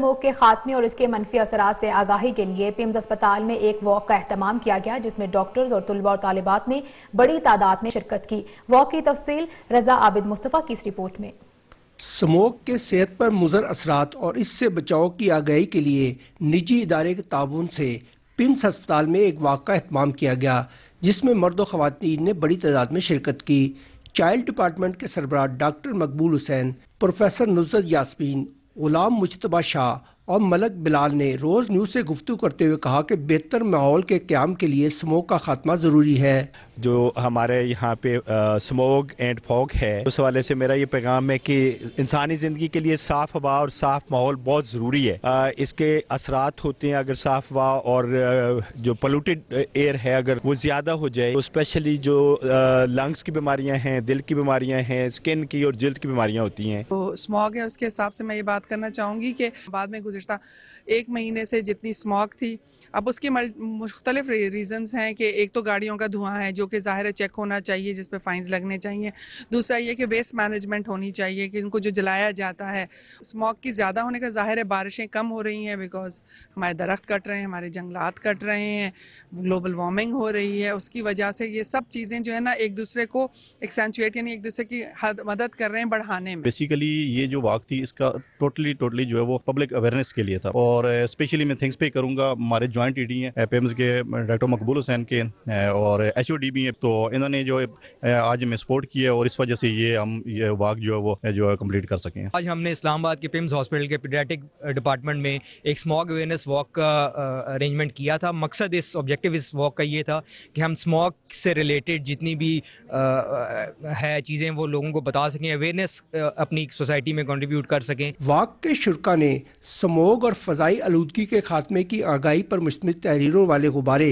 smoke के खात्मे और इसके मनफी असर से आगाही के लिए पिम्स अस्पताल में एक वॉक का अहतमाम किया गया जिसमें डॉक्टर्स और तलबा और तालिबात ने बड़ी तादाद में शिरकत की वॉक की तफसील रजा आबिद मुस्तफ़ा की इस रिपोर्ट में स्मोक के सेहत पर मुजर असरात और इससे बचाव की आगाही के लिए निजी इदारे के ताउन से पिम्स अस्पताल में एक वॉक का अहतमाम किया गया जिसमें मर्द खवतिन ने बड़ी तादाद में शिरकत की चाइल्ड डिपार्टमेंट के सरबराह डॉक्टर मकबूल हुसैन प्रोफेसर नुजरत यासमीन ग़ुलाम मुशतबा शाह और मलक बिलाल ने रोज़ न्यूज़ से गुफ्तु करते हुए कहा कि बेहतर माहौल के क्याम के लिए स्मोक का खात्मा ज़रूरी है जो हमारे यहाँ पे स्मोक एंड फॉग है उस वाले से मेरा ये पैगाम है कि इंसानी ज़िंदगी के लिए साफ हवा और साफ माहौल बहुत ज़रूरी है आ, इसके असरात होते हैं अगर साफ हवा और जो पोलूटेड एयर है अगर वो ज़्यादा हो जाए तो स्पेशली जो लंग्स की बीमारियाँ हैं दिल की बीमारियाँ हैं स्किन की और जल्द की बीमारियाँ होती हैं तो स्मोक है उसके हिसाब से मैं ये बात करना चाहूँगी कि बाद में गुजर गुजशत एक महीने से जितनी स्मॉक थी अब उसके मुख्तलिफ रीजंस हैं कि एक तो गाड़ियों का धुआं है जो कि ज़ाहिर है चेक होना चाहिए जिस पर फ़ाइन्स लगने चाहिए दूसरा ये कि वेस्ट मैनेजमेंट होनी चाहिए कि उनको जो जलाया जाता है स्मॉक की ज़्यादा होने का ज़ाहिर है बारिशें कम हो रही हैं बिकॉज हमारे दरख्त कट रहे हैं हमारे जंगलात कट रहे हैं ग्लोबल वार्मिंग हो रही है उसकी वजह से ये सब चीज़ें जो है ना एक दूसरे को एक्सेंचुएट यानी एक दूसरे की मदद कर रहे हैं बढ़ाने में बेसिकली ये जो वाक थी इसका टोटली टोटली जो है वो पब्लिक अवेयरनेस प्रोग्रेस के लिए था और स्पेशली मैं थिंग्स पे करूंगा हमारे ज्वाइंट ईडी डी हैं पेम्स के डॉक्टर मकबूल हुसैन के और एच भी हैं तो इन्होंने जो आज हमें सपोर्ट किया और इस वजह से ये हम ये वाक जो है वो जो है कम्प्लीट कर सकें आज हमने इस्लामाबाद के पिम्स हॉस्पिटल के पीडियाटिक डिपार्टमेंट में एक स्मॉग अवेयरनेस वॉक का अरेंजमेंट किया था मकसद इस ऑब्जेक्टिव इस वॉक का ये था कि हम स्मॉग से रिलेटेड जितनी भी आ, है चीज़ें वो लोगों को बता सकें अवेयरनेस अपनी सोसाइटी में कंट्रीब्यूट कर सकें वाक के शुरा ने समूह मोग और फजाई आलूदगी के खात्मे की आगाही पर मुश्तम तहरीरों वाले गुब्बारे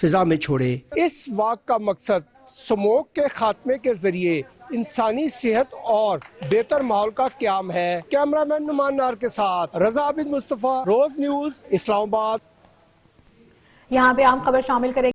फिजा में छोड़े इस वाक का मकसद स्मोक के खात्मे के जरिए इंसानी सेहत और बेहतर माहौल का क्याम है कैमरा मैन नुमान नार के साथ रजा आबिद मुस्तफ़ा रोज न्यूज इस्लामाबाद यहाँ पे आम खबर शामिल करेंगे